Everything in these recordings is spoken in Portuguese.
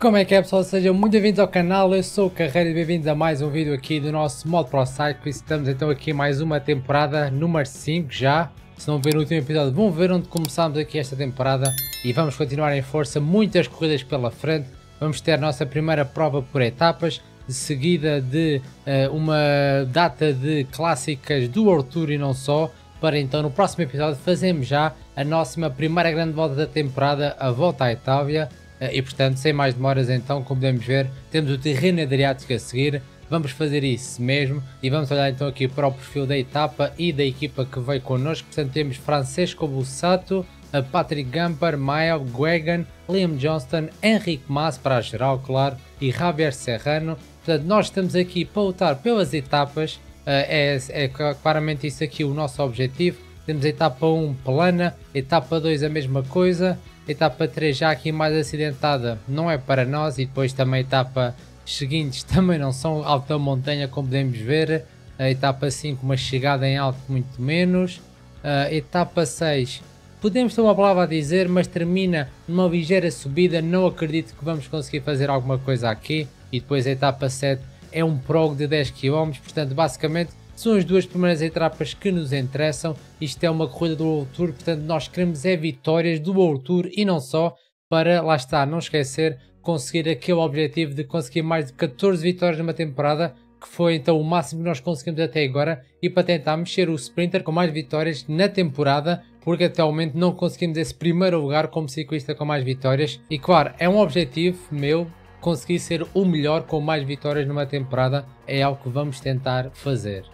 Como é que é pessoal? Sejam muito bem-vindos ao canal, eu sou o Carreira e bem-vindos a mais um vídeo aqui do nosso modo Pro Cycle. Estamos então aqui mais uma temporada número 5 já. Se não ver o último episódio vão ver onde começámos aqui esta temporada e vamos continuar em força, muitas corridas pela frente. Vamos ter a nossa primeira prova por etapas, de seguida de uh, uma data de clássicas do World Tour e não só. Para então no próximo episódio fazemos já a nossa primeira grande volta da temporada, a volta à Itália eh, e portanto, sem mais demoras, então, como podemos ver, temos o terreno Adriático a seguir. Vamos fazer isso mesmo e vamos olhar então aqui para o perfil da etapa e da equipa que veio connosco. Portanto, temos Francesco Bussato, eh, Patrick Gamper, Mael Guegan, Liam Johnston, Henrique Mas para a geral, claro, e Javier Serrano. Portanto, nós estamos aqui para lutar pelas etapas. Eh, é, é claramente isso aqui o nosso objetivo. Temos a etapa 1 plana, etapa 2 a mesma coisa, etapa 3 já aqui mais acidentada não é para nós e depois também a etapa seguintes também não são alta montanha como podemos ver, a etapa 5 uma chegada em alto muito menos, a etapa 6 podemos ter uma palavra a dizer mas termina numa ligeira subida, não acredito que vamos conseguir fazer alguma coisa aqui e depois a etapa 7 é um prog de 10 km, portanto basicamente são as duas primeiras etapas que nos interessam. Isto é uma corrida do World Tour, portanto nós queremos é vitórias do World Tour e não só, para lá está, não esquecer, conseguir aquele objetivo de conseguir mais de 14 vitórias numa temporada, que foi então o máximo que nós conseguimos até agora, e para tentar mexer o Sprinter com mais vitórias na temporada, porque até o momento não conseguimos esse primeiro lugar como ciclista com mais vitórias. E claro, é um objetivo meu conseguir ser o melhor com mais vitórias numa temporada, é algo que vamos tentar fazer.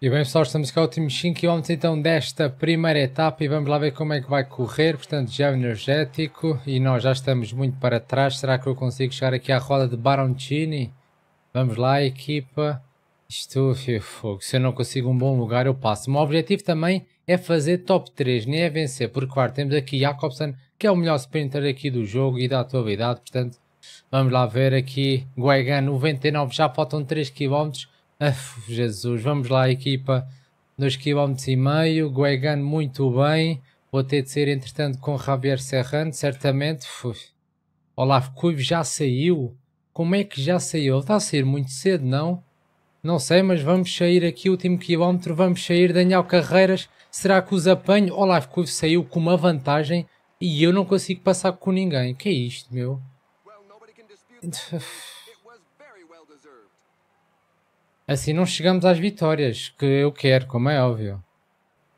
E bem pessoal, estamos com cá últimos 5km então desta primeira etapa e vamos lá ver como é que vai correr, portanto já é energético e nós já estamos muito para trás, será que eu consigo chegar aqui à roda de Baroncini? Vamos lá equipa, isto fogo, se eu não consigo um bom lugar eu passo. O meu objetivo também é fazer top 3, nem é vencer, porque claro, temos aqui Jacobson, que é o melhor sprinter aqui do jogo e da atualidade, portanto, vamos lá ver aqui, Guaigan 99, já faltam 3 km, Uf, Jesus, vamos lá, equipa. 2,5 km, Guegan muito bem. Vou ter de ser, entretanto, com Javier Serrano, certamente. Uf. Olavo Cuivo já saiu. Como é que já saiu? está a sair muito cedo, não? Não sei, mas vamos sair aqui o último quilómetro. Vamos sair Daniel Carreiras. Será que os apanho? Olavo Cuivo saiu com uma vantagem e eu não consigo passar com ninguém. Que é isto, meu? Assim não chegamos às vitórias que eu quero, como é óbvio.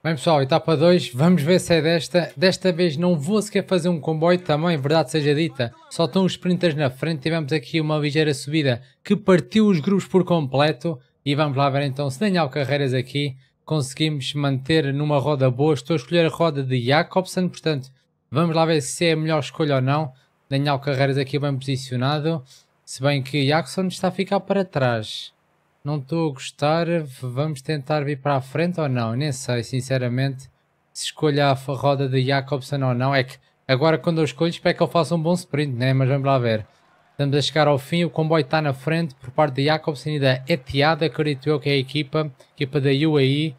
Bem pessoal, etapa 2, vamos ver se é desta. Desta vez não vou sequer fazer um comboio também, verdade seja dita. Só estão os sprinters na frente, tivemos aqui uma ligeira subida que partiu os grupos por completo. E vamos lá ver então se Daniel Carreiras aqui conseguimos manter numa roda boa. Estou a escolher a roda de Jacobson, portanto vamos lá ver se é a melhor escolha ou não. Daniel Carreiras aqui bem posicionado, se bem que Jacobson está a ficar para trás não estou a gostar, vamos tentar vir para a frente ou não? Nem sei, sinceramente, se escolha a roda de Jacobson ou não. É que agora quando eu escolho espero que ele faça um bom sprint, né? Mas vamos lá ver. Estamos a chegar ao fim, o comboio está na frente por parte de Jacobson e da Etiada, acredito eu que é a equipa, equipa da UAE.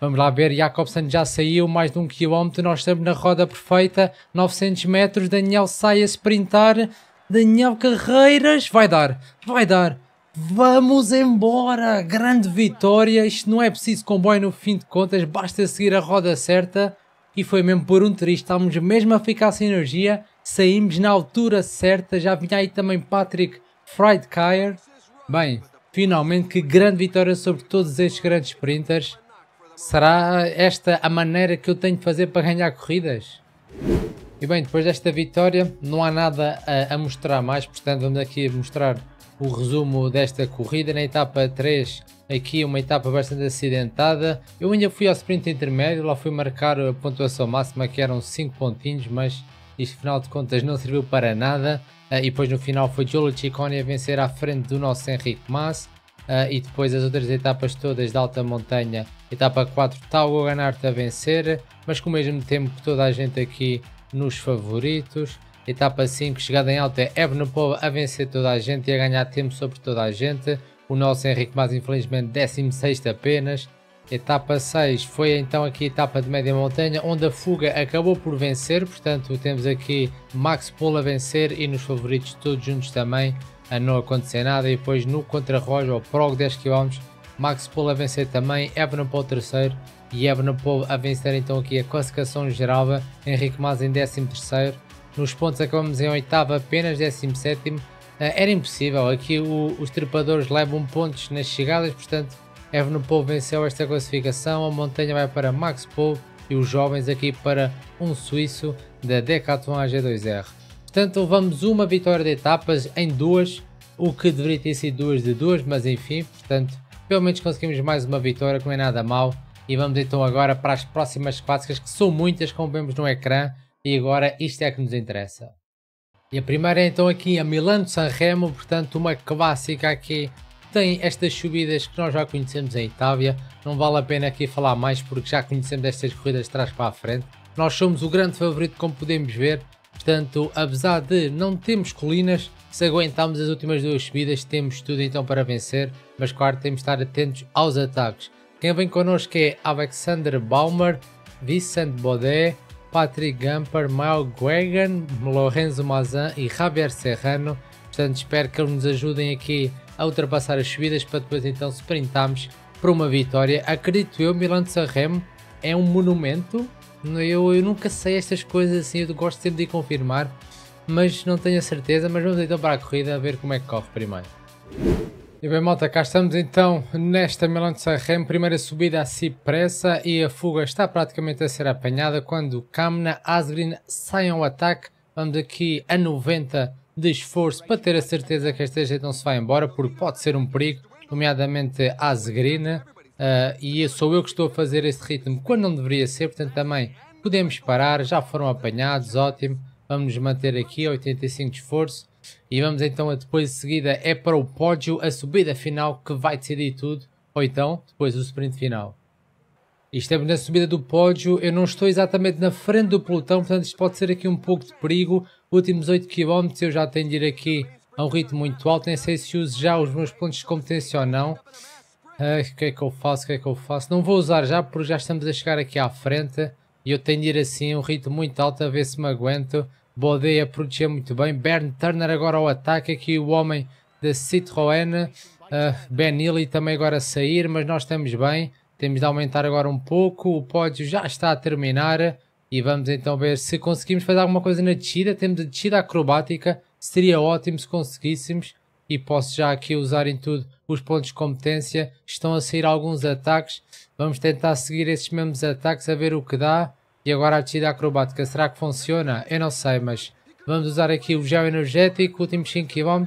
Vamos lá ver, Jacobson já saiu mais de um quilómetro, nós estamos na roda perfeita, 900 metros, Daniel sai a sprintar, Daniel Carreiras, vai dar, vai dar, Vamos embora! Grande vitória! Isto não é preciso comboio no fim de contas, basta seguir a roda certa. E foi mesmo por um triste, estávamos mesmo a ficar sem energia, saímos na altura certa, já vinha aí também Patrick Friedkire. Bem, finalmente que grande vitória sobre todos estes grandes sprinters. Será esta a maneira que eu tenho de fazer para ganhar corridas? E bem, depois desta vitória não há nada a, a mostrar mais, portanto vamos aqui mostrar o resumo desta corrida na etapa 3. Aqui uma etapa bastante acidentada. Eu ainda fui ao sprint intermédio, lá fui marcar a pontuação máxima que eram 5 pontinhos, mas isto final de contas não serviu para nada. Ah, e depois no final foi Jolo Ciccone a vencer à frente do nosso Henrique Mas. Ah, e depois as outras etapas todas de alta montanha. Etapa 4, Taugo Ganarte a vencer, mas com o mesmo tempo que toda a gente aqui nos favoritos. Etapa 5, chegada em alta, é Ebnopova a vencer toda a gente e a ganhar tempo sobre toda a gente. O nosso Henrique mais infelizmente 16 apenas. Etapa 6 foi então aqui a etapa de média montanha, onde a fuga acabou por vencer, portanto temos aqui Max Polo a vencer e nos favoritos todos juntos também a não acontecer nada e depois no contrarrojo ao prog 10 km Max Polo a vencer também, Evenepoel terceiro e Evenepoel a vencer então aqui a classificação geral, Henrique mais em 13 terceiro nos pontos acabamos em oitavo, apenas 17. Uh, ah, era impossível, aqui o, os trepadores levam pontos nas chegadas, portanto, Evenepoel venceu esta classificação. A montanha vai para Max Paul e os jovens aqui para um suíço da Decathlon AG2R. Portanto, levamos uma vitória de etapas em duas, o que deveria ter sido duas de duas, mas enfim, portanto, pelo menos conseguimos mais uma vitória, que não é nada mal. E vamos então agora para as próximas clássicas, que são muitas, como vemos no ecrã. E agora isto é que nos interessa. E a primeira é então aqui a Milano Remo, portanto uma clássica aqui. Tem estas subidas que nós já conhecemos em Itália, não vale a pena aqui falar mais porque já conhecemos estas corridas de trás para a frente. Nós somos o grande favorito como podemos ver, portanto apesar de não termos colinas, se aguentarmos as últimas duas subidas temos tudo então para vencer, mas claro temos de estar atentos aos ataques. Quem vem connosco é Alexander Baumer, Vicente Baudet, Patrick Gamper, Mel Guegan, Lorenzo Mazan e Javier Serrano. Portanto, espero que eles nos ajudem aqui a ultrapassar as subidas para depois então sprintarmos para uma vitória. Acredito eu, Milan de Sanremo é um monumento. Eu, eu nunca sei estas coisas assim, eu gosto sempre de confirmar, mas não tenho a certeza. Mas vamos então para a corrida a ver como é que corre primeiro. E bem, malta, cá estamos então nesta Milan de Sanremo, primeira subida a si pressa e a fuga está praticamente a ser apanhada quando Kamna Asgreen sai ao ataque. Vamos aqui a 90 de esforço para ter a certeza que esta gente não se vai embora, porque pode ser um perigo, nomeadamente Asgreen. Uh, ah, e sou eu que estou a fazer esse ritmo quando não deveria ser, portanto também podemos parar, já foram apanhados, ótimo. Vamos nos manter aqui, 85 de esforço. E vamos então a depois de seguida é para o pódio, a subida final que vai decidir tudo, ou então depois o sprint final. estamos na subida do pódio, eu não estou exatamente na frente do pelotão, portanto isto pode ser aqui um pouco de perigo. Últimos 8 km eu já tenho de ir aqui a um ritmo muito alto, nem sei se uso já os meus pontos de competência ou não. O uh, ah, que é que eu faço, o que é que eu faço? Não vou usar já porque já estamos a chegar aqui à frente e eu tenho de ir assim a um ritmo muito alto a ver se me aguento. Bodeia a proteger muito bem. Bern Turner agora ao ataque. Aqui o homem da Citroën. Uh, ben Illy também agora a sair, mas nós estamos bem. Temos de aumentar agora um pouco. O pódio já está a terminar. E vamos então ver se conseguimos fazer alguma coisa na descida. Temos a descida acrobática. Seria ótimo se conseguíssemos. E posso já aqui usar em tudo os pontos de competência. Estão a sair alguns ataques. Vamos tentar seguir esses mesmos ataques a ver o que dá. E agora a descida acrobática, será que funciona? Eu não sei, mas vamos usar aqui o gel energético, últimos 5 km.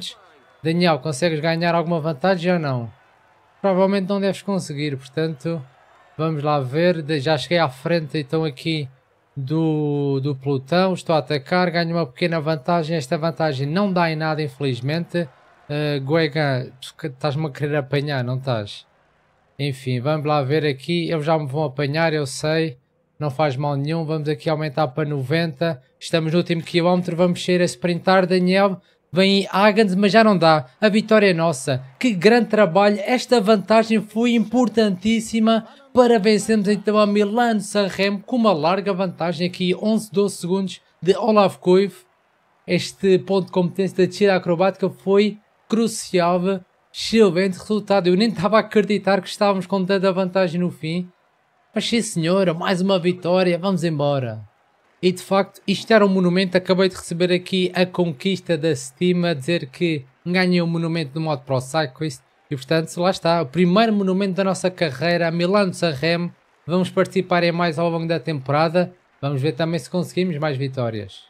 Daniel, consegues ganhar alguma vantagem ou não? Provavelmente não deves conseguir, portanto, vamos lá ver. Já cheguei à frente, então aqui do, do pelotão, estou a atacar, ganho uma pequena vantagem. Esta vantagem não dá em nada, infelizmente. Uh, eh, Guegan, estás-me a querer apanhar, não estás? Enfim, vamos lá ver aqui. Eles já me vão apanhar, eu sei não faz mal nenhum, vamos aqui aumentar para 90, estamos no último quilómetro, vamos sair a sprintar, Daniel, vem Agans, mas já não dá, a vitória é nossa, que grande trabalho, esta vantagem foi importantíssima para vencermos então a Milano Sanremo com uma larga vantagem aqui, 11, 12 segundos de Olaf Koiv, este ponto de competência da tira acrobática foi crucial, excelente resultado, eu nem estava a acreditar que estávamos com tanta vantagem no fim, mas sim senhora, mais uma vitória, vamos embora. E de facto, isto era um monumento, acabei de receber aqui a conquista da Steam a dizer que ganhei o um monumento do modo Pro Cyclist. E portanto, lá está, o primeiro monumento da nossa carreira, a Milano Sanremo. Vamos participar em mais ao longo da temporada. Vamos ver também se conseguimos mais vitórias.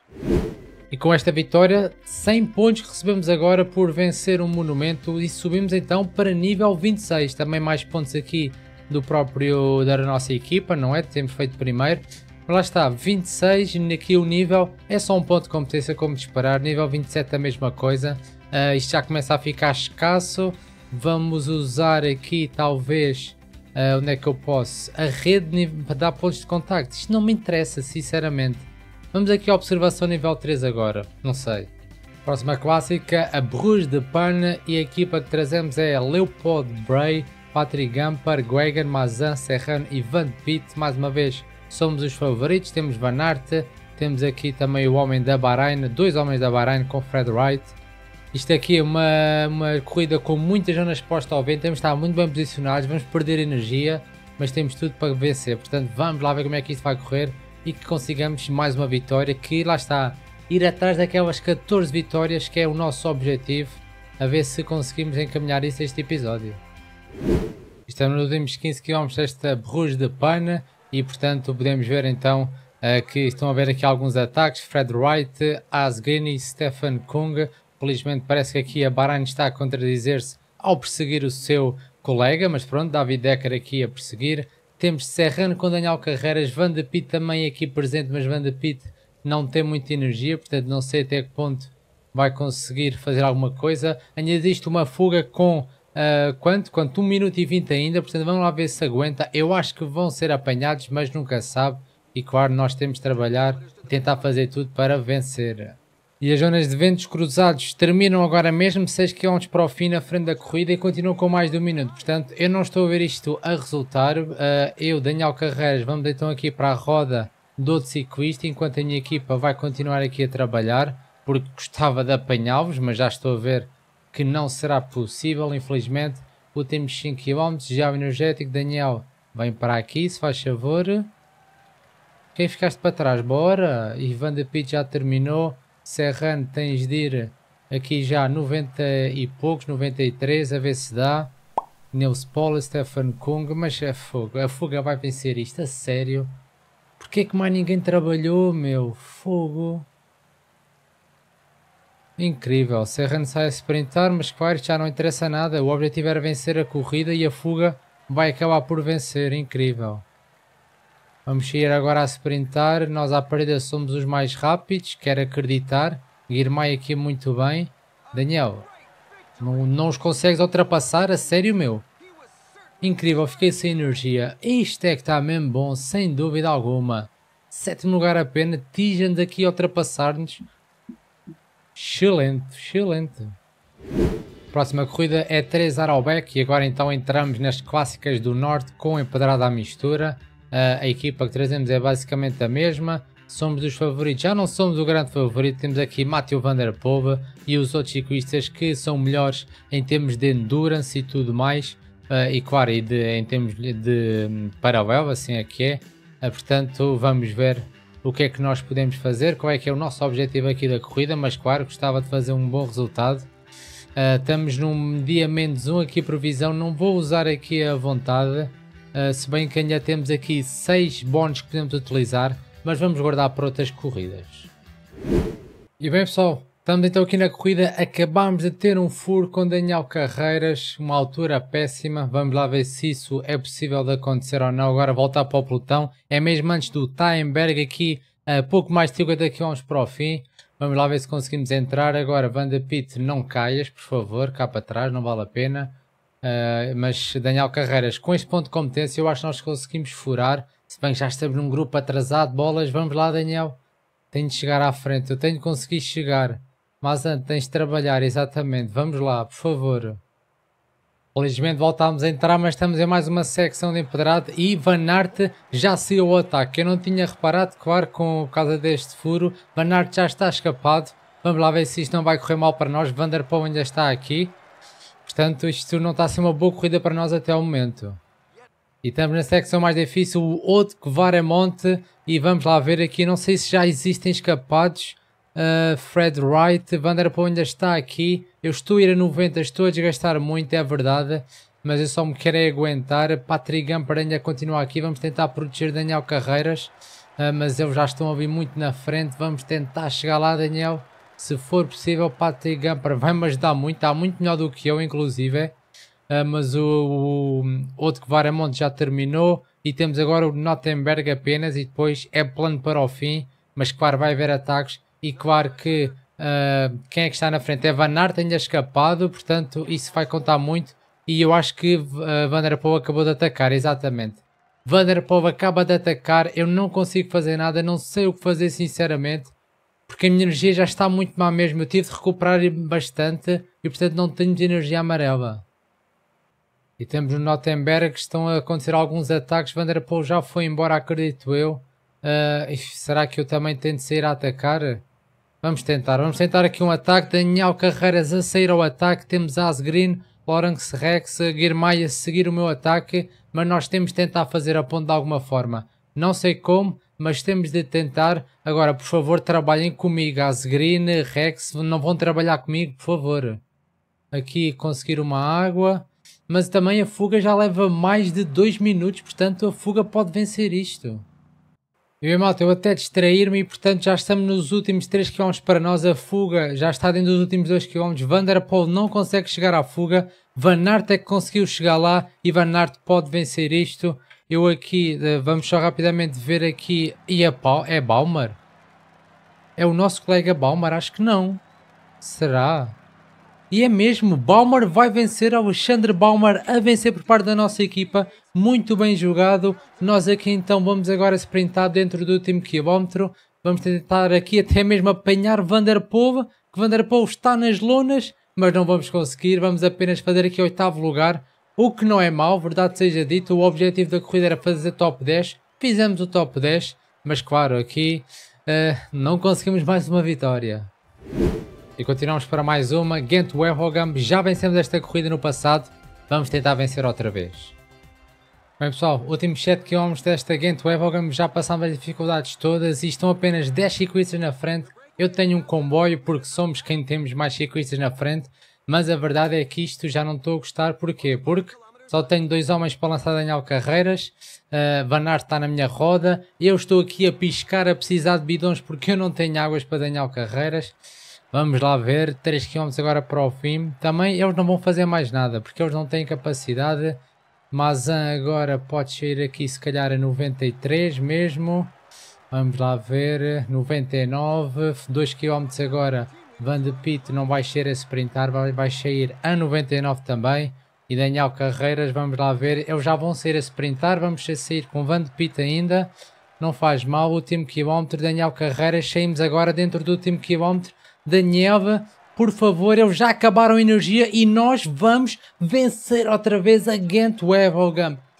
E com esta vitória, 100 pontos que recebemos agora por vencer um monumento e subimos então para nível 26. Também mais pontos aqui do próprio da nossa equipa, não é? Temos feito primeiro. Mas lá está, 26, aqui o nível é só um ponto de competência como disparar, nível 27 a mesma coisa. Uh, isto já começa a ficar escasso. Vamos usar aqui talvez, uh, onde é que eu posso? A rede para dar pontos de contacto. Isto não me interessa, sinceramente. Vamos aqui à observação nível 3 agora, não sei. Próxima clássica, a Bruges de Pan e a equipa que trazemos é a Leopold Bray Patrick Gamper, Gregor Mazan, Serrano e Van Pitt. Mais uma vez, somos os favoritos. Temos Van Aert, temos aqui também o homem da Bahrein, dois homens da Bahrein com Fred Wright. Isto aqui é uma, uma corrida com muitas zonas postas ao vento, temos de estar muito bem posicionados, vamos perder energia, mas temos tudo para vencer. Portanto, vamos lá ver como é que isto vai correr e que consigamos mais uma vitória, que lá está, ir atrás daquelas 14 vitórias que é o nosso objetivo, a ver se conseguimos encaminhar isso a este episódio. Estamos nos últimos 15 km desta Bruges de Pana e portanto podemos ver então eh, que estão a haver aqui alguns ataques. Fred Wright, Asgrini, Stefan Kung. Felizmente parece que aqui a Bahrein está a contradizer-se ao perseguir o seu colega, mas pronto, David Decker aqui a perseguir. Temos Serrano com Daniel Carreiras, Van de Pitt também aqui presente, mas Van de Pitt não tem muita energia, portanto não sei até que ponto vai conseguir fazer alguma coisa. Ainda existe uma fuga com Uh, quanto? Quanto? 1 um minuto e 20 ainda, portanto vamos lá ver se aguenta. Eu acho que vão ser apanhados, mas nunca sabe. E claro, nós temos de trabalhar e tentar fazer tudo para vencer. E as zonas de ventos cruzados terminam agora mesmo 6 km para o fim na frente da corrida e continuam com mais de um minuto. Portanto, eu não estou a ver isto a resultar. Uh, eu, Daniel Carreiras, vamos então aqui para a roda do outro ciclista, enquanto a minha equipa vai continuar aqui a trabalhar, porque gostava de apanhá-los, mas já estou a ver que não será possível, infelizmente. Últimos 5 km, já o energético. Daniel, vem para aqui, se faz favor. Quem ficaste para trás, bora. Ivan de Pit já terminou. Serrano, tens de ir aqui já 90 e poucos, 93, a ver se dá. Neus Paul, Stefan Kung, mas é fogo. A fuga vai vencer isto, a sério. Porquê que mais ninguém trabalhou, meu? Fogo. Incrível, Serrano sai a sprintar, mas Quire já não interessa nada, o objetivo era vencer a corrida e a fuga vai acabar por vencer, incrível. Vamos sair agora a sprintar, nós à parede somos os mais rápidos, quero acreditar, Guirmay aqui muito bem. Daniel, não, não os consegues ultrapassar, a sério meu. Incrível, fiquei sem energia, isto é que está mesmo bom, sem dúvida alguma. Sétimo lugar a pena, Tijan daqui a ultrapassar-nos. Excelente, excelente. Próxima corrida é 3 Araubeck e agora então entramos nas clássicas do Norte com empedrada à mistura. a equipa que trazemos é basicamente a mesma. Somos os favoritos, já não somos o grande favorito, temos aqui Matthew Van Der Poel e os outros ciclistas que são melhores em termos de endurance e tudo mais. Uh, e claro, e de, em termos de, de hum, paralelo, assim é que é. Uh, portanto, vamos ver o que é que nós podemos fazer, qual é que é o nosso objetivo aqui da corrida, mas claro, gostava de fazer um bom resultado. Uh, estamos num dia menos um aqui provisão, não vou usar aqui a vontade, uh, se bem que ainda temos aqui seis bónus que podemos utilizar, mas vamos guardar para outras corridas. E bem pessoal, Estamos então aqui na corrida, acabámos de ter um furo com Daniel Carreiras, uma altura péssima, vamos lá ver se isso é possível de acontecer ou não, agora voltar para o pelotão, é mesmo antes do Taimberg aqui, a eh, pouco mais de 50 km para o fim, vamos lá ver se conseguimos entrar, agora Vanda Pitt não caias, por favor, cá para trás, não vale a pena, uh, mas Daniel Carreiras, com este ponto de competência eu acho que nós conseguimos furar, se bem que já estamos num grupo atrasado, bolas, vamos lá Daniel. Tenho de chegar à frente, eu tenho de conseguir chegar. Mas antes tens de trabalhar, exatamente. Vamos lá, por favor. Felizmente voltámos a entrar, mas estamos em mais uma secção de empedrado e Van Aert já saiu o ataque. Eu não tinha reparado, claro, com, por causa deste furo. Van Aert já está escapado. Vamos lá ver se isto não vai correr mal para nós. Van Der Poel ainda está aqui. Portanto, isto não está a ser uma boa corrida para nós até o momento. E estamos na secção mais difícil, o é Monte E vamos lá ver aqui, não sei se já existem escapados. Uh, Fred Wright, Vanderpool ainda está aqui. Eu estou a ir a 90, estou a desgastar muito, é verdade. Mas eu só me quero é aguentar. Patrick Gamper ainda continua aqui. Vamos tentar proteger Daniel Carreiras. Uh, mas eles já estão a vir muito na frente. Vamos tentar chegar lá, Daniel. Se for possível, Patrick Gamper vai-me ajudar muito. Está muito melhor do que eu, inclusive. Uh, mas o, o outro que Varamonte já terminou. E temos agora o Nottenberg apenas. E depois é plano para o fim. Mas claro, vai haver ataques e claro que uh, quem é que está na frente é Van Aert, ainda escapado, portanto isso vai contar muito e eu acho que uh, Van Der Poel acabou de atacar, exatamente. Van Der Poel acaba de atacar, eu não consigo fazer nada, não sei o que fazer sinceramente, porque a minha energia já está muito má mesmo, eu tive de recuperar bastante e portanto não tenho de energia amarela. E temos no Notenberg, estão a acontecer alguns ataques, Van Der Poel já foi embora, acredito eu. Uh, será que eu também tenho de sair a atacar? Vamos tentar, vamos tentar aqui um ataque. Daniel Carreiras a sair ao ataque. Temos Asgreen, Lawrence Rex, Guirmaia a seguir o meu ataque. Mas nós temos de tentar fazer a ponte de alguma forma. Não sei como, mas temos de tentar. Agora, por favor, trabalhem comigo. Asgreen, Rex, não vão trabalhar comigo, por favor. Aqui conseguir uma água. Mas também a fuga já leva mais de 2 minutos, portanto a fuga pode vencer isto. E bem, malta, eu até distrair-me e, portanto, já estamos nos últimos 3 km para nós. A fuga já está dentro dos últimos 2 km. Van não consegue chegar à fuga. Van Aert é que conseguiu chegar lá e Van Aert pode vencer isto. Eu aqui, eh, vamos só rapidamente ver aqui. E a Pau, é Balmer? É o nosso colega Balmer? Acho que não. Será? E é mesmo, Balmer vai vencer, Alexandre Balmer a vencer por parte da nossa equipa. Muito bem jogado. Nós aqui então vamos agora sprintar dentro do último quilómetro. Vamos tentar aqui até mesmo apanhar Vanderpool, que Vanderpool está nas lonas, mas não vamos conseguir. Vamos apenas fazer aqui oitavo lugar, o que não é mau, verdade seja dito. O objetivo da corrida era fazer top 10. Fizemos o top 10, mas claro, aqui uh, não conseguimos mais uma vitória. E continuamos para mais uma. Gent Werhogam, já vencemos esta corrida no passado, vamos tentar vencer outra vez. Bem pessoal, últimos 7 km desta Gent Webogam já passámos as dificuldades todas e estão apenas 10 ciclistas na frente. Eu tenho um comboio porque somos quem temos mais ciclistas na frente, mas a verdade é que isto já não estou a gostar. Porquê? Porque só tenho dois homens para lançar Daniel Carreiras, uh, eh, Van Aert está na minha roda, eu estou aqui a piscar a precisar de bidões porque eu não tenho águas para Daniel Carreiras. Vamos lá ver, 3 km agora para o fim. Também eles não vão fazer mais nada porque eles não têm capacidade Mazan agora pode sair aqui se calhar a 93 mesmo. Vamos lá ver, 99, 2 km agora. Van de Pit não vai ser a sprintar, vai, vai sair a 99 também. E Daniel Carreiras, vamos lá ver, eles já vão sair a sprintar, vamos sair com Van de Pit ainda. Não faz mal, último quilómetro, Daniel Carreiras, saímos agora dentro do último quilómetro Daniel por favor, eles já acabaram a energia e nós vamos vencer outra vez a Gant Web,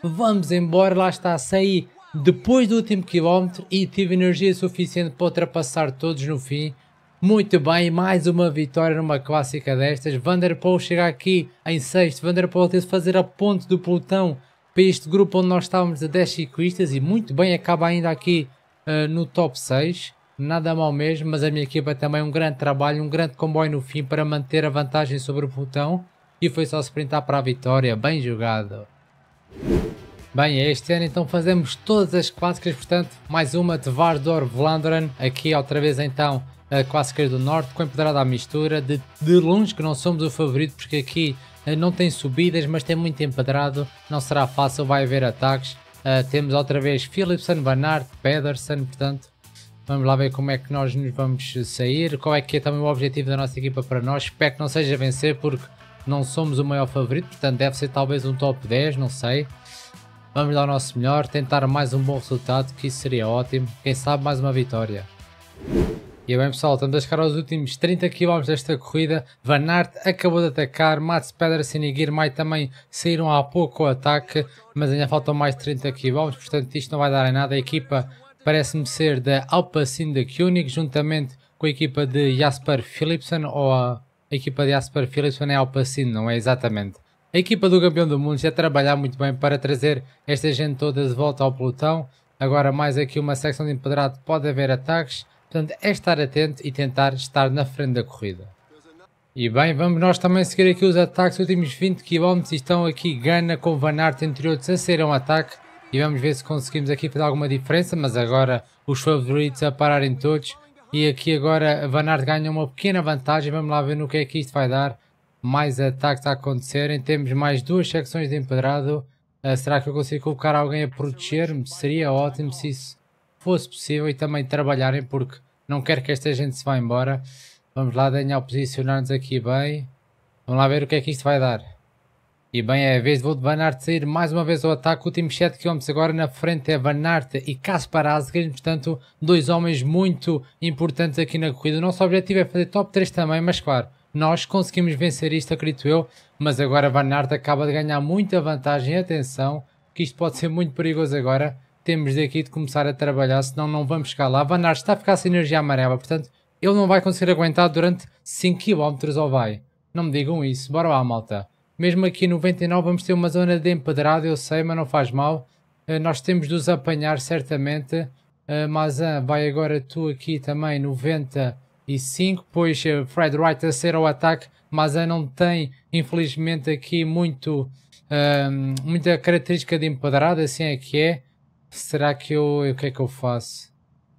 Vamos embora, lá está, a sair depois do último quilómetro e tive energia suficiente para ultrapassar todos no fim. Muito bem, mais uma vitória numa clássica destas. Vanderpool chega aqui em sexto. Vanderpool teve de fazer a ponte do pelotão para este grupo onde nós estávamos a 10 ciclistas e muito bem acaba ainda aqui uh, no top 6. Nada mal mesmo, mas a minha equipa também um grande trabalho, um grande comboio no fim para manter a vantagem sobre o pelotão e foi só sprintar para a vitória, bem jogado. Bem, este ano então fazemos todas as clássicas, portanto mais uma de Vardor Vlandran, aqui outra vez então a clássica do Norte com empedrada à mistura, de, de longe que não somos o favorito porque aqui eh, não tem subidas mas tem muito empedrado, não será fácil, vai haver ataques, uh, temos outra vez Philipson, Van Aert, Pedersen, portanto Vamos lá ver como é que nós nos vamos sair, qual é que é também o objetivo da nossa equipa para nós. Espero que não seja vencer porque não somos o maior favorito, portanto deve ser talvez um top 10, não sei. Vamos dar o nosso melhor, tentar mais um bom resultado, que isso seria ótimo. Quem sabe mais uma vitória. E bem pessoal, estamos a chegar aos últimos 30 km desta corrida. Van Aert acabou de atacar, Mats Pedersen e Girmay também saíram há pouco ao ataque, mas ainda faltam mais 30 km, portanto isto não vai dar em nada. A equipa parece-me ser da Alpacin Koenig, juntamente com a equipa de Jasper Philipsen, ou a equipa de Jasper Philipsen é Alpacin, não é exatamente. A equipa do campeão do mundo já trabalhar muito bem para trazer esta gente toda de volta ao pelotão. Agora mais aqui uma secção de empedrado pode haver ataques, portanto é estar atento e tentar estar na frente da corrida. E bem, vamos nós também seguir aqui os ataques, últimos 20 km estão aqui Gana com Van Aert, entre outros, a ser um ataque e vamos ver se conseguimos aqui fazer alguma diferença, mas agora os favoritos a pararem todos e aqui agora Van Aert ganha uma pequena vantagem, vamos lá ver no que é que isto vai dar, mais ataques a acontecerem, temos mais duas secções de empedrado, uh, será que eu consigo colocar alguém a proteger-me? Seria ótimo se isso fosse possível e também trabalharem porque não quero que esta gente se vá embora, vamos lá Daniel posicionar-nos aqui bem, vamos lá ver o que é que isto vai dar. E bem, é a vez de Van Aert sair mais uma vez ao ataque. o último 7 km agora na frente é Van Aert e Kaspar Asgren. Portanto, dois homens muito importantes aqui na corrida. O nosso objetivo é fazer top 3 também, mas claro, nós conseguimos vencer isto, acredito eu. Mas agora Van Aert acaba de ganhar muita vantagem. Atenção, que isto pode ser muito perigoso agora. Temos aqui de começar a trabalhar, senão não vamos chegar lá. Van Aert está a ficar sem energia amarela, portanto, ele não vai conseguir aguentar durante 5 km ou vai. Não me digam isso. Bora lá, malta. Mesmo aqui no vamos ter uma zona de empedrado, eu sei, mas não faz mal. Uh, nós temos de os apanhar certamente. Uh, Mazan, vai agora tu aqui também, 95. Pois uh, Fred Wright a ser ao ataque. Mazan não tem, infelizmente, aqui muito, uh, muita característica de empedrado, assim é que é. Será que eu. O que é que eu faço?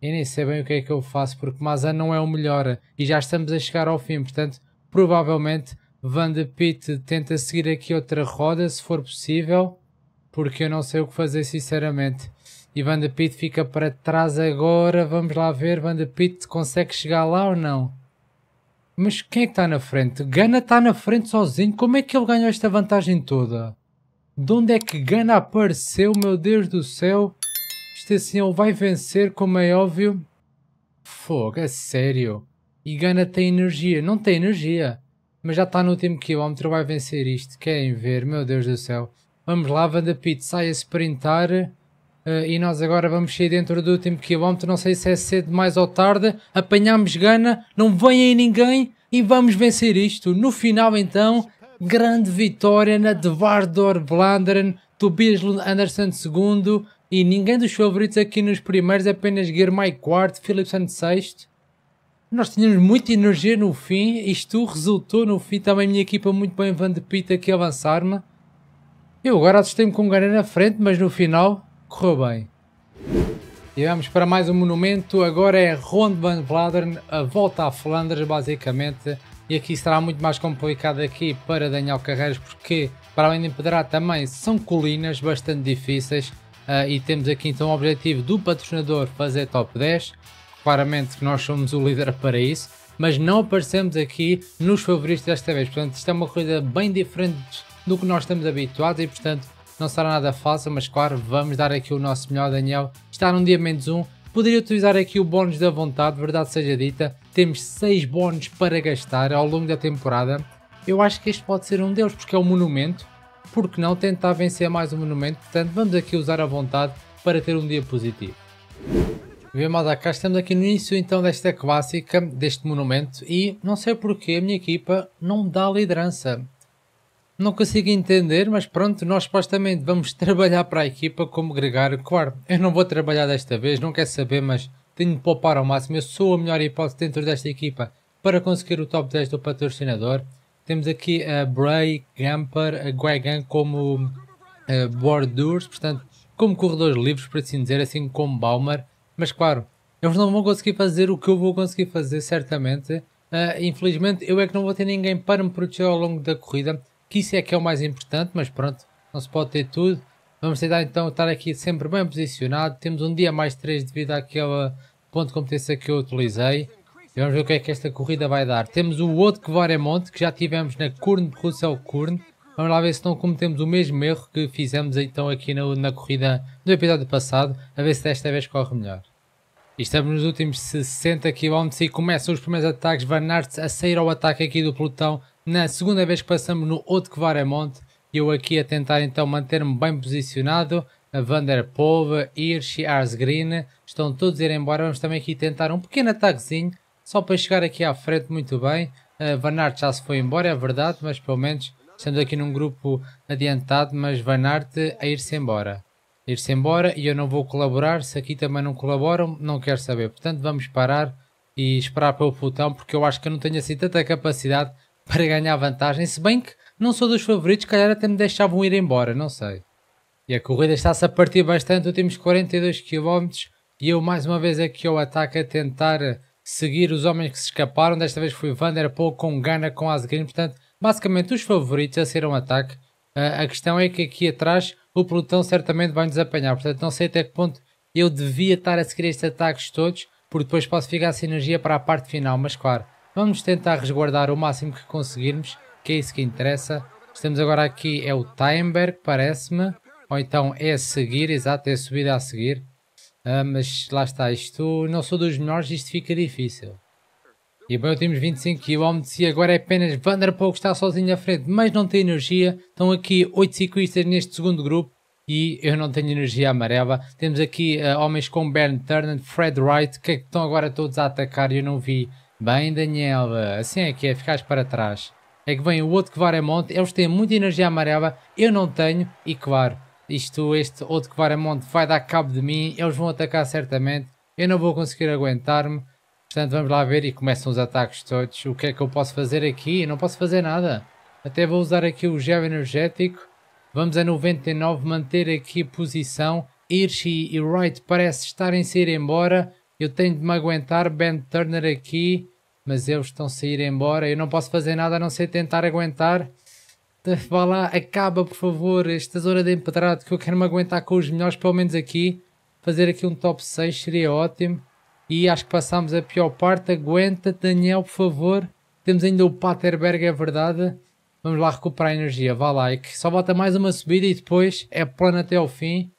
Eu nem sei bem o que é que eu faço, porque Mazan não é o melhor e já estamos a chegar ao fim, portanto, provavelmente Van de Pitt tenta seguir aqui outra roda, se for possível, porque eu não sei o que fazer, sinceramente. E Van de Pitt fica para trás agora. Vamos lá ver, Van de Pitt consegue chegar lá ou não? Mas quem é que está na frente? Gana está na frente sozinho. Como é que ele ganhou esta vantagem toda? De onde é que Gana apareceu? Meu Deus do céu. Isto assim ele vai vencer, como é óbvio. Fogo, é sério. E Gana tem energia. Não tem energia mas já está no último quilómetro, vai vencer isto. Querem ver, meu Deus do céu. Vamos lá, Vanda Pitt, sai a sprintar. Uh, e nós agora vamos sair dentro do último quilómetro. Não sei se é cedo mais ou tarde. Apanhamos Gana, não vem aí ninguém e vamos vencer isto. No final, então, grande vitória na Devardor Blanderen, Tobias Anderson segundo e ninguém dos favoritos aqui nos primeiros, apenas Guilherme quarto, Philipson sexto. Nós tínhamos muita energia no fim, isto resultou no fim também minha equipa muito bem Van de Pita aqui avançar-me. Eu agora assistei me com o ganho na frente, mas no final correu bem. E vamos para mais um monumento, agora é Ronde van Vlaanderen, a volta à Flandres basicamente. E aqui será muito mais complicado aqui para Daniel Carreiras, porque para além de empedrar também são colinas bastante difíceis. Uh, e temos aqui então o objetivo do patrocinador fazer top 10. Claramente que nós somos o líder para isso, mas não aparecemos aqui nos favoritos desta vez. Portanto, isto é uma coisa bem diferente do que nós estamos habituados e, portanto, não será nada fácil, mas claro, vamos dar aqui o nosso melhor, Daniel. Está num dia menos um. Poderia utilizar aqui o bónus da vontade, verdade seja dita. Temos 6 bónus para gastar ao longo da temporada. Eu acho que este pode ser um deles, porque é um monumento. Por que não tentar vencer mais um monumento? Portanto, vamos aqui usar a vontade para ter um dia positivo. Vemada cá, estamos aqui no início então desta clássica, deste monumento, e não sei porquê a minha equipa não me dá liderança. Não consigo entender, mas pronto, nós supostamente vamos trabalhar para a equipa como gregário. Claro, eu não vou trabalhar desta vez, não quero saber, mas tenho de poupar ao máximo. Eu sou a melhor hipótese dentro desta equipa para conseguir o top 10 do patrocinador. Temos aqui a Bray, Gamper, a Guegan como uh, eh, bordures, portanto, como corredores livres, por assim dizer, assim como Balmer. Mas claro, eles não vão conseguir fazer o que eu vou conseguir fazer, certamente. Uh, infelizmente, eu é que não vou ter ninguém para me proteger ao longo da corrida, que isso é que é o mais importante, mas pronto, não se pode ter tudo. Vamos tentar então estar aqui sempre bem posicionado. Temos um dia mais 3 devido àquela ponto de competência que eu utilizei. E vamos ver o que é que esta corrida vai dar. Temos o outro que Kvaremont, que já tivemos na Kurn, Russell Kurn. Vamos lá ver se não cometemos o mesmo erro que fizemos então aqui na, na corrida do episódio passado, a ver se desta vez corre melhor. estamos nos últimos 60 km e começam os primeiros ataques. Van Aert a sair ao ataque aqui do pelotão. Na segunda vez que passamos no Haute-Quaremont, eu aqui a tentar então manter-me bem posicionado. A Van der Poel, Hirsch e Arsgreen estão todos a ir embora. Vamos também aqui tentar um pequeno ataquezinho, só para chegar aqui à frente muito bem. A Van Aert já se foi embora, é verdade, mas pelo menos Estamos aqui num grupo adiantado, mas Van Aert a ir-se embora. Ir-se embora e eu não vou colaborar. Se aqui também não colaboram, não quero saber. Portanto, vamos parar e esperar pelo pelotão, porque eu acho que eu não tenho assim tanta capacidade para ganhar vantagem. Se bem que não sou dos favoritos, calhar até me deixavam ir embora, não sei. E a corrida está-se a partir bastante, últimos 42 km. E eu mais uma vez aqui ao ataque a tentar seguir os homens que se escaparam. Desta vez foi poel com Gana com Asgreen. Portanto, basicamente os favoritos a ser um ataque. Uh, a questão é que aqui atrás o pelotão certamente vai nos apanhar, portanto não sei até que ponto eu devia estar a seguir estes ataques todos, porque depois posso ficar sem energia para a parte final, mas claro, vamos tentar resguardar o máximo que conseguirmos, que é isso que interessa. Estamos agora aqui, é o Timeberg, parece-me, ou então é a seguir, exato, é a subida a seguir. Uh, mas lá está, isto não sou dos melhores, isto fica difícil. E bem, últimos temos 25km e agora é apenas Vanderpool que está sozinho à frente, mas não tem energia. Estão aqui 8 ciclistas neste segundo grupo e eu não tenho energia amarela. Temos aqui uh, homens como Bernd Turner, Fred Wright, que, é que estão agora todos a atacar e eu não vi. Bem, Daniel, eh, assim é que é, ficas para trás. É que vem o outro que vara monte, eles têm muita energia amarela, eu não tenho e claro, isto, este outro que vara monte vai dar cabo de mim, eles vão atacar certamente, eu não vou conseguir aguentar-me Portanto, vamos lá ver e começam os ataques todos. O que é que eu posso fazer aqui? Não posso fazer nada. Até vou usar aqui o gel energético. Vamos a 99, manter aqui a posição. Irshi e Wright parecem estarem a ir embora. Eu tenho de me aguentar. Ben Turner aqui. Mas eles estão a ir embora. Eu não posso fazer nada a não ser tentar aguentar. Vá lá, acaba por favor esta zona de empedrado que eu quero me aguentar com os melhores, pelo menos aqui. Fazer aqui um top 6 seria ótimo. E acho que passámos a pior parte. Aguenta, Daniel, por favor. Temos ainda o Paterberg, é verdade. Vamos lá recuperar a energia. Vá lá. E é que só bota mais uma subida e depois é plano até ao fim.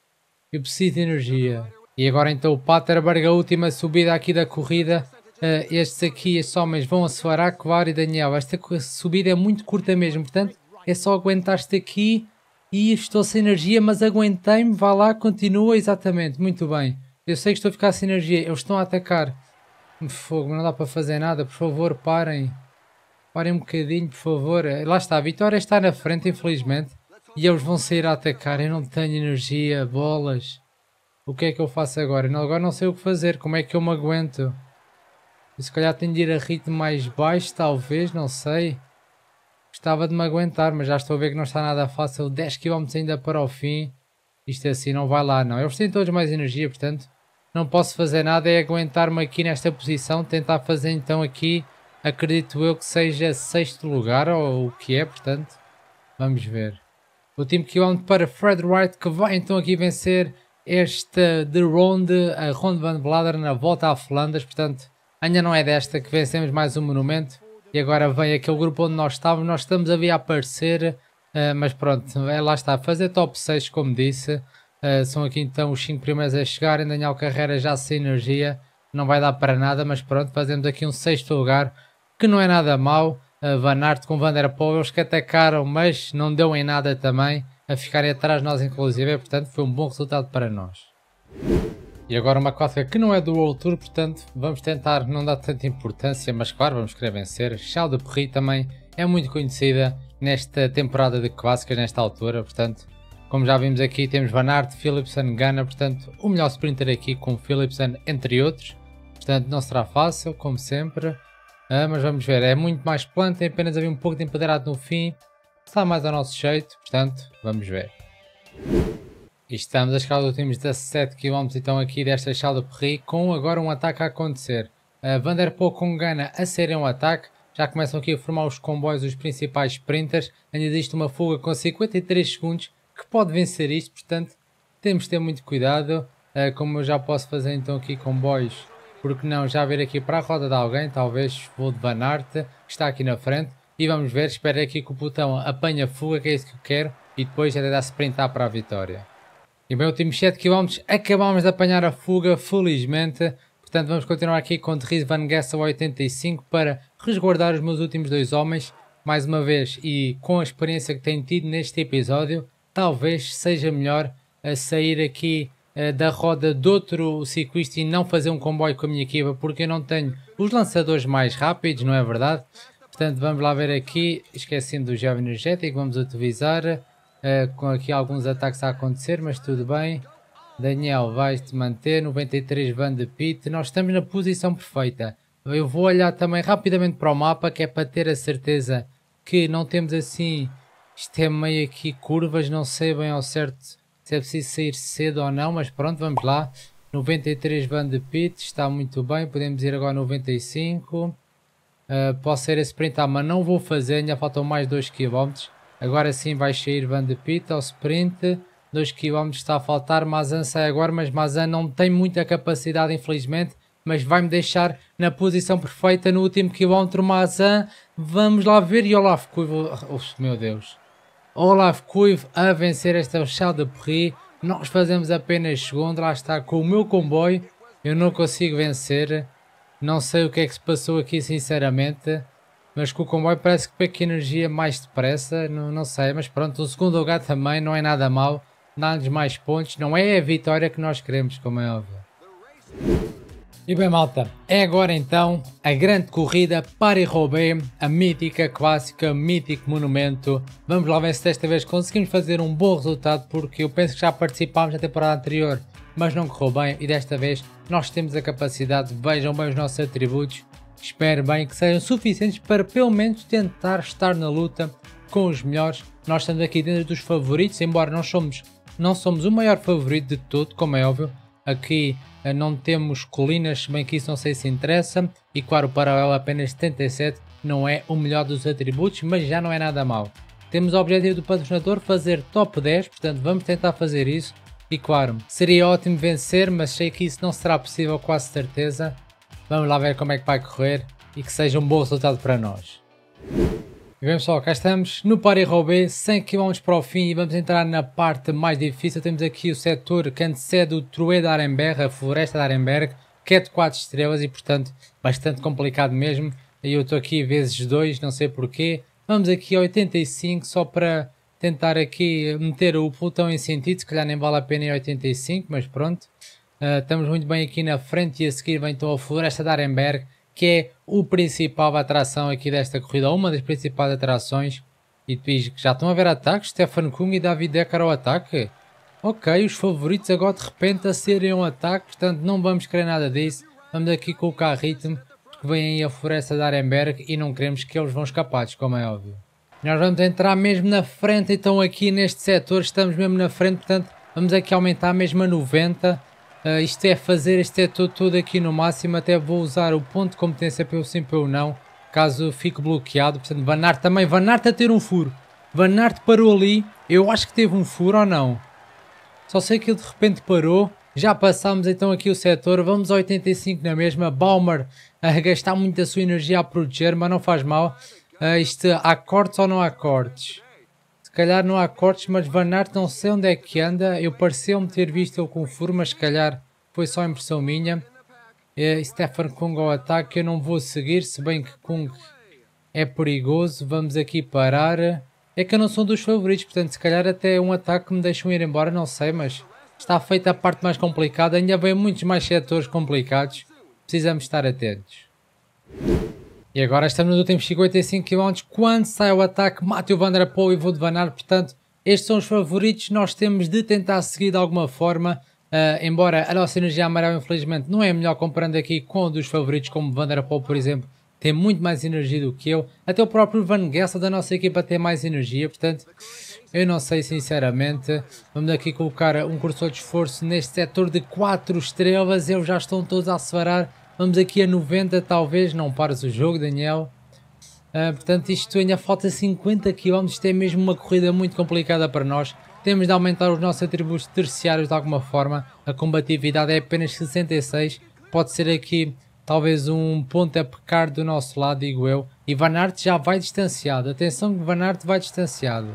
Eu preciso de energia. E agora então o Paterberg, a última subida aqui da corrida. Uh, estes aqui, estes homens vão acelerar, claro, e Daniel, esta subida é muito curta mesmo, portanto, é só aguentar-te aqui e estou sem energia, mas aguentei-me, vá lá, continua, exatamente, muito bem. Eu sei que estou a ficar sem energia. Eles estão a atacar. Fogo, não dá para fazer nada. Por favor, parem. Parem um bocadinho, por favor. Lá está, a vitória está na frente, infelizmente. E eles vão sair a atacar. Eu não tenho energia, bolas. O que é que eu faço agora? Não, agora não sei o que fazer. Como é que eu me aguento? Eu se calhar tenho de ir a ritmo mais baixo, talvez, não sei. Gostava de me aguentar, mas já estou a ver que não está nada fácil. 10 km ainda para o fim. Isto é assim não vai lá, não. Eles têm todos mais energia, portanto não posso fazer nada é aguentar-me aqui nesta posição, tentar fazer então aqui, acredito eu que seja sexto lugar, ou o que é, portanto, vamos ver. O time que vamos para Fred Wright, que vai então aqui vencer esta de Ronde, a Ronde Van Blader na volta à Flandres, portanto, ainda não é desta que vencemos mais um monumento, e agora vem aquele grupo onde nós estávamos, nós estamos a vir a aparecer, eh, mas pronto, é, lá está, fazer top 6 como disse, ah, são aqui então os 5 primeiros a chegarem. Daniel Carreira já sem energia, não vai dar para nada, mas pronto, fazemos aqui um sexto lugar, que não é nada mau. Uh, Van Aert com Van Der Poel, eles que atacaram, mas não deu em nada também, a ficarem atrás de nós inclusive, portanto foi um bom resultado para nós. E agora uma clássica que não é do World Tour, portanto vamos tentar não dar tanta importância, mas claro, vamos querer vencer. Charles de Perry também é muito conhecida nesta temporada de clássicas, nesta altura, portanto como já vimos aqui, temos Van Aert, Philipson, Gana, portanto, o melhor sprinter aqui com Philipson, entre outros. Portanto, não será fácil, como sempre. Ah, mas vamos ver, é muito mais plano, tem apenas havia um pouco de empoderado no fim. Está mais ao nosso jeito, portanto, vamos ver. E estamos a chegar aos últimos 17 km então aqui desta Charles de Perry, com agora um ataque a acontecer. Vanderpool ah, Van Der Poel com Gana a serem um ataque, já começam aqui a formar os comboios os principais sprinters, ainda existe uma fuga com 53 segundos que pode vencer isto, portanto temos de ter muito cuidado, uh, como eu já posso fazer então aqui com boys, porque não, já vir aqui para a roda de alguém, talvez vou de Van que está aqui na frente, e vamos ver, espero aqui que o botão apanhe a fuga, que é isso que eu quero, e depois dá se sprintar para a vitória. E bem, últimos 7 km, acabamos de apanhar a fuga, felizmente, portanto vamos continuar aqui com Terriz Van Gessel 85 para resguardar os meus últimos dois homens, mais uma vez, e com a experiência que tenho tido neste episódio, talvez seja melhor eh, sair aqui eh, da roda de outro ciclista e não fazer um comboio com a minha equipa, porque eu não tenho os lançadores mais rápidos, não é verdade? Portanto, vamos lá ver aqui, esquecendo do jovem energético, vamos utilizar uh, com aqui alguns ataques a acontecer, mas tudo bem. Daniel, vais-te manter, 93 Van de Pit, nós estamos na posição perfeita. Eu vou olhar também rapidamente para o mapa, que é para ter a certeza que não temos assim isto é meio aqui curvas, não sei bem ao certo se é preciso sair cedo ou não, mas pronto, vamos lá. 93 Van de Pit, está muito bem, podemos ir agora 95. Uh, ah, posso ser a sprintar, ah, mas não vou fazer, ainda faltam mais 2 km. Agora sim vai sair Van de Pit ao sprint. 2 km está a faltar, Mazan sai agora, mas Mazan não tem muita capacidade, infelizmente. Mas vai-me deixar na posição perfeita no último quilómetro, Mazan. Vamos lá ver. E Olaf Cuivo... Oh, meu Deus. Olaf Cruyff a vencer esta Chal de Porri. Nós fazemos apenas segundo, lá está com o meu comboio. Eu não consigo vencer. Não sei o que é que se passou aqui, sinceramente. Mas com o comboio parece que pega energia é mais depressa. Não, não sei, mas pronto, o segundo lugar também não é nada mal. Dá-nos mais pontos. Não é a vitória que nós queremos, como é óbvio. E bem, malta, é agora então a grande corrida Paris-Roubaix, a mítica, clássica, mítico monumento. Vamos lá ver se desta vez conseguimos fazer um bom resultado, porque eu penso que já participámos na temporada anterior, mas não correu bem e desta vez nós temos a capacidade, vejam bem os nossos atributos, espero bem que sejam suficientes para pelo menos tentar estar na luta com os melhores. Nós estamos aqui dentro dos favoritos, embora não somos, não somos o maior favorito de todo, como é óbvio, Aqui eh, não temos colinas, se bem que isso não sei se interessa. E claro, o paralelo é apenas 77 não é o melhor dos atributos, mas já não é nada mal. Temos o objetivo do patrocinador fazer top 10, portanto vamos tentar fazer isso. E claro, seria ótimo vencer, mas sei que isso não será possível quase certeza. Vamos lá ver como é que vai correr e que seja um bom resultado para nós bem pessoal, cá estamos no Paris-Roubaix, 100 km para o fim e vamos entrar na parte mais difícil. Temos aqui o setor que antecede o Trué de Aremberg, a Floresta de Aremberg, que é de 4 estrelas e portanto bastante complicado mesmo. E eu estou aqui vezes 2, não sei porquê. Vamos aqui a 85 só para tentar aqui meter o pelotão em sentido, se calhar nem vale a pena em 85, mas pronto. Uh, estamos muito bem aqui na frente e a seguir vem então a Floresta de Aremberg que é o principal atração aqui desta corrida, uma das principais atrações. E que já estão a ver ataques, Stefan Kung e David Decker ao ataque. Ok, os favoritos agora de repente a serem um ataque, portanto não vamos querer nada disso. Vamos aqui colocar ritmo, que vem aí a floresta de Arenberg e não queremos que eles vão escapados, como é óbvio. Nós vamos entrar mesmo na frente, então aqui neste setor estamos mesmo na frente, portanto vamos aqui aumentar mesmo a 90 Uh, isto é fazer, isto é tudo, tudo aqui no máximo. Até vou usar o ponto de competência pelo sim, pelo não, caso fique bloqueado. Portanto, Vanarte também. Vanarte a ter um furo. Vanarte parou ali. Eu acho que teve um furo ou não. Só sei que ele de repente parou. Já passámos então aqui o setor, vamos a 85 na mesma. Balmer a gastar muita sua energia a proteger, mas não faz mal. Uh, isto há cortes ou não há cortes? calhar não há cortes, mas Van Aert não sei onde é que anda. Eu pareceu-me ter visto o Confur, mas se calhar foi só impressão minha. É, Stefan Kung ao ataque, eu não vou seguir, se bem que Kung é perigoso. Vamos aqui parar. É que eu não sou um dos favoritos, portanto se calhar até um ataque me deixam ir embora, não sei, mas está feita a parte mais complicada. Ainda bem muitos mais setores complicados. Precisamos estar atentos. E agora estamos nos últimos 55 km, quando sai o ataque, mate o Van Der Poel e vou devanar, portanto, estes são os favoritos, nós temos de tentar seguir de alguma forma, uh, embora a nossa energia amarela, infelizmente, não é melhor comparando aqui com o dos favoritos, como Van Der Poel, por exemplo, tem muito mais energia do que eu, até o próprio Van Gessel da nossa equipa tem mais energia, portanto, eu não sei sinceramente, vamos aqui colocar um cursor de esforço neste setor de 4 estrelas, Eles já estão todos a acelerar, Vamos aqui a 90, talvez. Não pares o jogo, Daniel. Uh, portanto, isto ainda falta 50 km. Isto é mesmo uma corrida muito complicada para nós. Temos de aumentar os nossos atributos terciários de alguma forma. A combatividade é apenas 66. Pode ser aqui talvez um ponto a pecar do nosso lado, digo eu. E Van Aert já vai distanciado. Atenção que Van Aert vai distanciado.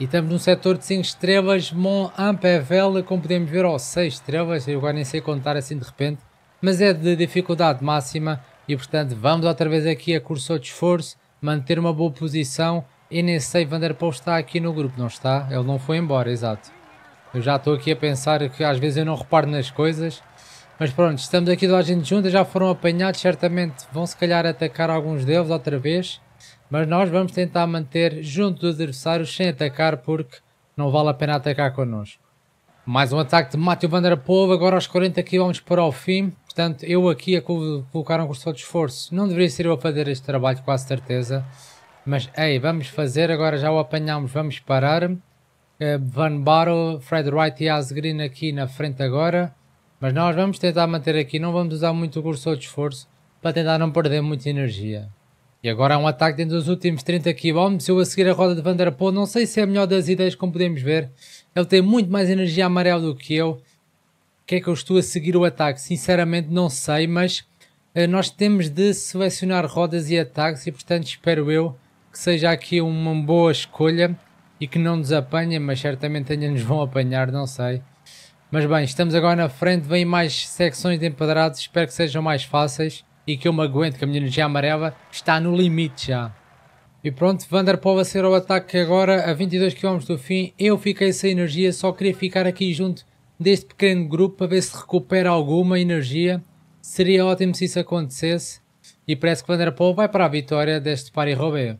E estamos num setor de 5 estrelas, Mont Ampevel, como podemos ver, ou 6 estrelas, eu agora nem sei contar assim de repente mas é de dificuldade máxima e portanto vamos outra vez aqui a cursor de esforço, manter uma boa posição e nem sei Vanderpool está aqui no grupo, não está? Ele não foi embora, exato. Eu já estou aqui a pensar que às vezes eu não reparo nas coisas, mas pronto, estamos aqui do agente junta, já foram apanhados, certamente vão se calhar atacar alguns deles outra vez, mas nós vamos tentar manter junto dos adversários sem atacar porque não vale a pena atacar connosco. Mais um ataque de Matthew Vanderpool, agora aos 40 km para o fim. Portanto, eu aqui a colocar um cursor de esforço. Não deveria ser eu a fazer este trabalho, com a certeza. Mas, ei, vamos fazer, agora já o apanhamos, vamos parar. Eh, Van Barrow, Fred Wright e Asgreen aqui na frente agora. Mas nós vamos tentar manter aqui, não vamos usar muito o cursor de esforço para tentar não perder muita energia. E agora há um ataque dentro dos últimos 30 km, eu a seguir a roda de Poel, não sei se é a melhor das ideias como podemos ver. Ele tem muito mais energia amarela do que eu que é que eu estou a seguir o ataque? Sinceramente não sei, mas uh, nós temos de selecionar rodas e ataques e portanto espero eu que seja aqui uma boa escolha e que não nos apanhem, mas certamente ainda nos vão apanhar, não sei. Mas bem, estamos agora na frente, vêm mais secções de empadrados, espero que sejam mais fáceis e que eu me aguente, que a minha energia amarela está no limite já. E pronto, Vanderpool vai ser o ataque agora, a 22km do fim, eu fiquei sem energia, só queria ficar aqui junto deste pequeno grupo para ver se recupera alguma energia. Seria ótimo se isso acontecesse. E parece que Van Der Poel vai para a vitória deste Paris-Roubaix.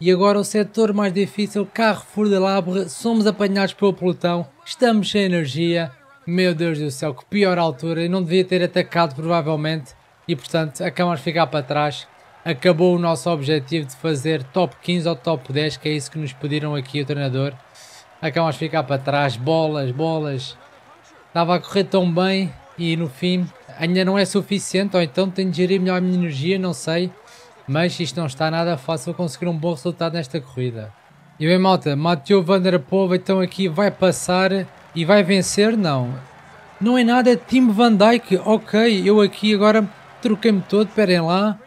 E agora o setor mais difícil, Carrefour de Labre, somos apanhados pelo pelotão, estamos sem energia. Meu Deus do céu, que pior altura, e não devia ter atacado provavelmente. E portanto, acabamos de ficar para trás. Acabou o nosso objetivo de fazer top 15 ou top 10, que é isso que nos pediram aqui o treinador. Acabamos de ficar para trás, bolas, bolas estava a correr tão bem e no fim ainda não é suficiente, ou então tenho de gerir melhor a minha energia, não sei. Mas isto não está nada fácil conseguir um bom resultado nesta corrida. E bem malta, Mathieu Van Der Poel então aqui vai passar e vai vencer? Não. Não é nada, é Tim Van Dijk, ok, eu aqui agora troquei-me todo, esperem lá.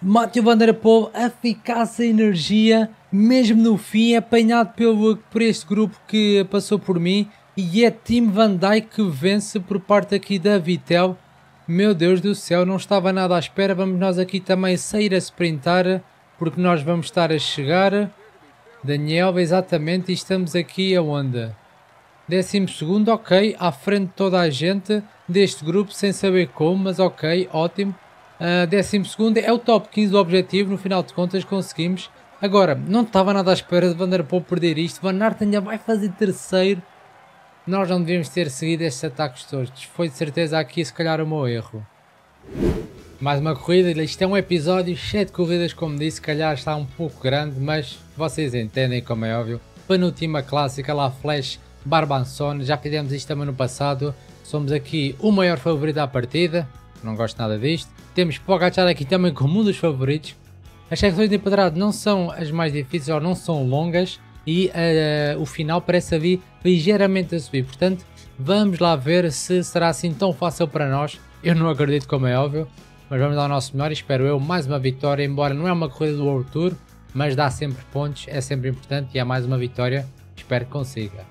Mathieu Van Der Poel a ficar sem energia, mesmo no fim, apanhado pelo, por este grupo que passou por mim. E é Tim Van Dyke que vence por parte aqui da Vitel. Meu Deus do céu, não estava nada à espera. Vamos nós aqui também sair a sprintar, porque nós vamos estar a chegar. Daniel, exatamente, e estamos aqui aonde? Décimo segundo, ok, à frente de toda a gente deste grupo, sem saber como, mas ok, ótimo. Uh, décimo segundo é o top 15 do objetivo, no final de contas conseguimos. Agora, não estava nada à espera de Van Der Poel perder isto, Van Aert ainda vai fazer terceiro nós não devíamos ter seguido estes ataques todos. Foi de certeza aqui se calhar o meu erro. Mais uma corrida, isto é um episódio cheio de corridas, como disse, se calhar está um pouco grande, mas vocês entendem como é óbvio. Penúltima clássica, lá Flash Barbanson, já fizemos isto também no passado. Somos aqui o maior favorito à partida, não gosto nada disto. Temos Pogacar aqui também como um dos favoritos. As secções de empadrado não são as mais difíceis ou não são longas, e uh, o final parece vir ligeiramente a subir. Portanto, vamos lá ver se será assim tão fácil para nós. Eu não acredito, como é óbvio, mas vamos dar o nosso melhor. Espero eu mais uma vitória, embora não é uma corrida do World Tour, mas dá sempre pontos, é sempre importante e é mais uma vitória. Espero que consiga.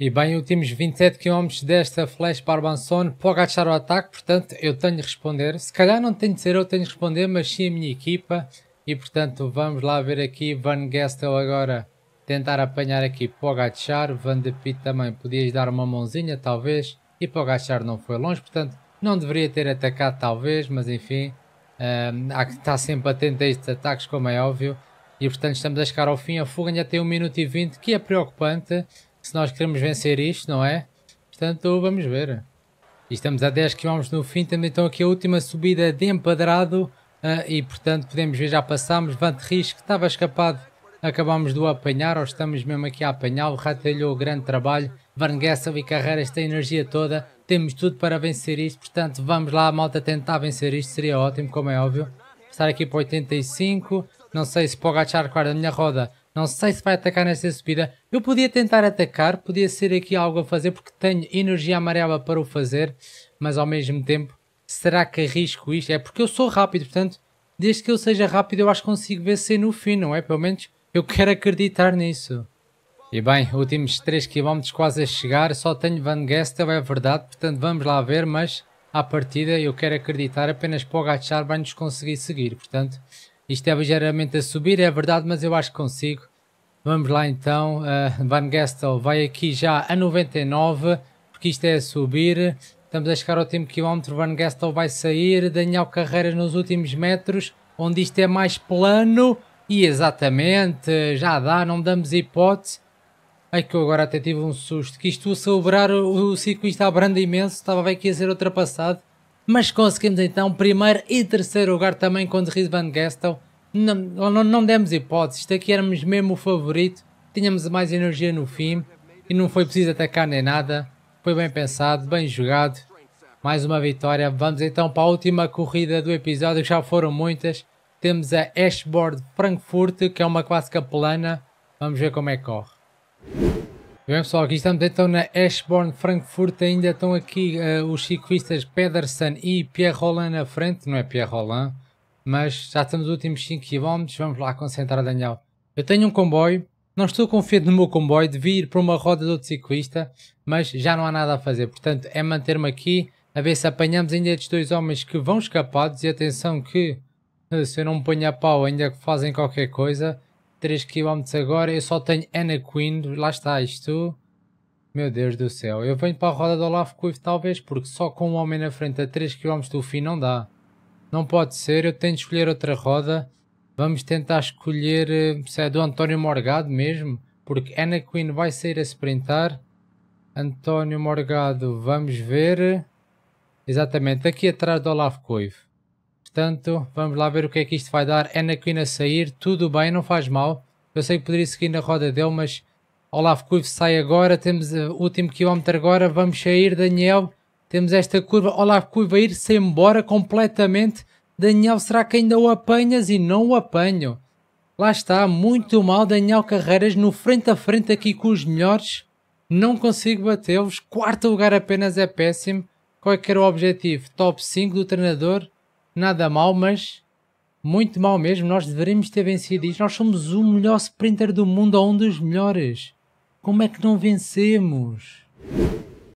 E bem, últimos 27 km desta Flash Barbanson, achar o ataque, portanto eu tenho de responder. Se calhar não tenho de ser eu tenho de responder, mas sim a minha equipa. E portanto, vamos lá ver aqui Van Gestel agora tentar apanhar aqui Pogacar. Van de Pit também podias dar uma mãozinha, talvez. E Pogacar não foi longe, portanto, não deveria ter atacado, talvez, mas enfim. Um, há que estar sempre atento a estes ataques, como é óbvio. E portanto, estamos a chegar ao fim. A fuga ainda tem 1 minuto e 20, que é preocupante se nós queremos vencer isto, não é? Portanto, vamos ver. E estamos a 10 km no fim. Também então aqui a última subida de Empadrado Uh, e portanto podemos ver, já passámos, Van Risco que estava escapado, acabámos de o apanhar, ou estamos mesmo aqui a apanhá-lo, ratalhou o grande trabalho, Van Gessel e Carreira, esta energia toda, temos tudo para vencer isto, portanto vamos lá, malta, tentar vencer isto, seria ótimo, como é óbvio, estar aqui para 85, não sei se Pogacar, claro, a minha roda, não sei se vai atacar nesta subida, eu podia tentar atacar, podia ser aqui algo a fazer, porque tenho energia amarela para o fazer, mas ao mesmo tempo será que arrisco isto? É porque eu sou rápido, portanto, desde que eu seja rápido, eu acho que consigo vencer no fim, não é? Pelo menos eu quero acreditar nisso. E bem, últimos 3 km quase a chegar, só tenho Van Gestel, é verdade, portanto vamos lá ver, mas à partida eu quero acreditar apenas para o Gachar vai nos conseguir seguir, portanto isto é ligeiramente a subir, é verdade, mas eu acho que consigo. Vamos lá então, uh, Van Gestel vai aqui já a 99, porque isto é a subir, Estamos a chegar ao tempo quilómetro, Van Gestel vai sair, Daniel Carreira nos últimos metros, onde isto é mais plano, e exatamente, já dá, não damos hipótese. Ai que eu agora até tive um susto, que isto celebrar o, o ciclista abranda imenso, estava bem que ia ser ultrapassado. Mas conseguimos então primeiro e terceiro lugar também com Riz Van Gestel. Não, não, não demos hipótese, isto aqui éramos mesmo o favorito, tínhamos mais energia no fim e não foi preciso atacar nem nada. Foi bem pensado, bem jogado. Mais uma vitória. Vamos então para a última corrida do episódio, que já foram muitas. Temos a Ashboard Frankfurt, que é uma clássica plana. Vamos ver como é que corre. Bem pessoal, aqui estamos então na Ashbourne Frankfurt, ainda estão aqui uh, os ciclistas Pedersen e Pierre Roland na frente, não é Pierre Roland, mas já estamos nos últimos 5 km, vamos lá concentrar Daniel. Eu tenho um comboio, não estou confiante no meu comboio, devia ir para uma roda de outro ciclista, mas já não há nada a fazer. Portanto, é manter-me aqui, a ver se apanhamos ainda estes dois homens que vão escapados. E atenção que, eh, se eu não me ponho a pau, ainda que fazem qualquer coisa. 3 km agora, eu só tenho Anna Queen, lá está isto. Meu Deus do céu, eu venho para a roda do Olaf Cuivo talvez, porque só com um homem na frente a 3 km do fim não dá. Não pode ser, eu tenho de escolher outra roda. Vamos tentar escolher eh, se é do António Morgado mesmo, porque Anna Queen vai sair a sprintar. António Morgado, vamos ver. Exatamente, aqui atrás do Olavo Coivo. Portanto, vamos lá ver o que é que isto vai dar. Anna Queen a sair, tudo bem, não faz mal. Eu sei que poderia seguir na roda dele, mas Olavo Coivo sai agora. Temos eh, o último quilómetro agora. Vamos sair, Daniel. Temos esta curva. Olavo Coivo a ir-se embora completamente. Daniel, será que ainda o apanhas? E não o apanho. Lá está, muito mal Daniel Carreiras no frente a frente aqui com os melhores. Não consigo batê-los. Quarto lugar apenas é péssimo. Qual é que era o objetivo? Top 5 do treinador. Nada mal, mas muito mal mesmo. Nós deveríamos ter vencido isto. Nós somos o melhor sprinter do mundo ou um dos melhores. Como é que não vencemos?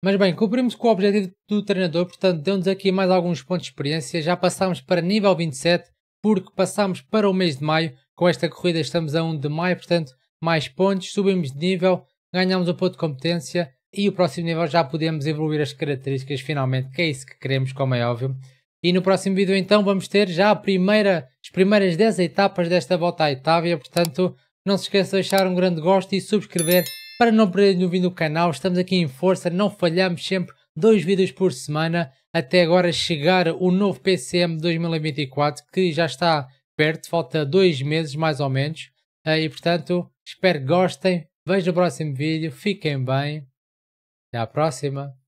Mas bem, cumprimos com o objetivo do treinador, portanto deu-nos aqui mais alguns pontos de experiência. Já passámos para nível 27, porque passámos para o mês de maio. Com esta corrida estamos a 1 de maio, portanto mais pontos, subimos de nível, ganhamos um ponto de competência e o próximo nível já podemos evoluir as características finalmente, que é isso que queremos, como é óbvio. E no próximo vídeo então vamos ter já a primeira, as primeiras 10 etapas desta volta à Itália, portanto não se esqueça de deixar um grande gosto e subscrever para não perder nenhum do canal, estamos aqui em força, não falhamos sempre, dois vídeos por semana, até agora chegar o novo PCM 2024, que já está perto, falta dois meses mais ou menos. Eh, e portanto, espero que gostem, vejo o próximo vídeo, fiquem bem, até à próxima.